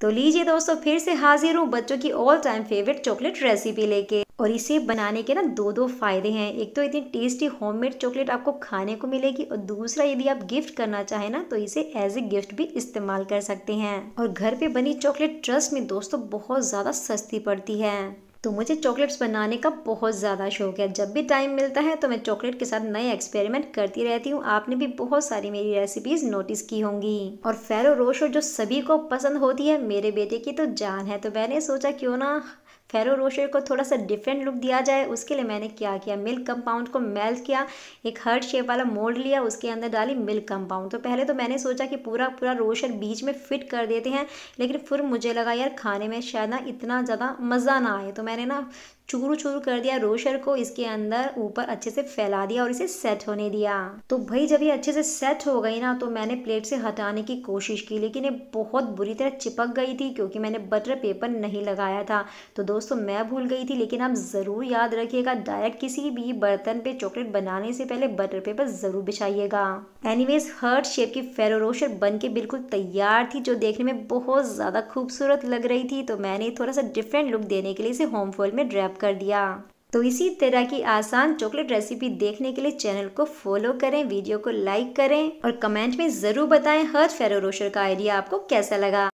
तो लीजिए दोस्तों फिर से हाजिर हूँ बच्चों की all time favourite chocolate recipe लेके और इसे बनाने के ना दो दो फायदे हैं एक तो इतनी टेस्टी होममेड चॉकलेट आपको खाने को मिलेगी और दूसरा यदि आप गिफ्ट करना चाहें ना तो इसे एज ए गिफ्ट भी इस्तेमाल कर सकते हैं और घर पे बनी चॉकलेट ट्रस्ट में दोस्तों बहुत ज़्यादा सस्ती पड़ती है तो मुझे चॉकलेट्स बनाने का बहुत ज़्यादा शौक है जब भी टाइम मिलता है तो मैं चॉकलेट के साथ नए एक्सपेरिमेंट करती रहती हूँ आपने भी बहुत सारी मेरी रेसिपीज़ नोटिस की होंगी और फेरो रोशो जो सभी को पसंद होती है मेरे बेटे की तो जान है तो मैंने सोचा क्यों ना फेरो रोशर को थोड़ा सा डिफरेंट लुक दिया जाए उसके लिए मैंने क्या किया मिल्क कंपाउंड को मेल्ट किया एक हर्ट शेप वाला मोल्ड लिया उसके अंदर डाली मिल्क कंपाउंड तो पहले तो मैंने सोचा कि पूरा पूरा रोशर बीच में फिट कर देते हैं लेकिन फिर मुझे लगा यार खाने में शायद ना इतना ज़्यादा मज़ा ना आए तो मैंने ना चूर चूर कर दिया रोशर को इसके अंदर ऊपर अच्छे से फैला दिया और इसे सेट होने दिया तो भाई जब ये अच्छे से सेट हो गई ना तो मैंने प्लेट से हटाने की कोशिश की लेकिन ये बहुत बुरी तरह चिपक गई थी क्योंकि मैंने बटर पेपर नहीं लगाया था तो दोस्तों मैं भूल गई थी लेकिन आप ज़रूर याद रखिएगा डायरेक्ट किसी भी बर्तन पर चॉकलेट बनाने से पहले बटर पेपर ज़रूर बिछाइएगा एनीवेज हर्ट शेप की फेरोरोशर बन के बिल्कुल तैयार थी जो देखने में बहुत ज़्यादा खूबसूरत लग रही थी तो मैंने थोड़ा सा डिफरेंट लुक देने के लिए इसे होम फॉल में ड्रैप कर दिया तो इसी तरह की आसान चॉकलेट रेसिपी देखने के लिए चैनल को फॉलो करें वीडियो को लाइक करें और कमेंट में ज़रूर बताएं हर्ट फेरोरोशर का आइडिया आपको कैसा लगा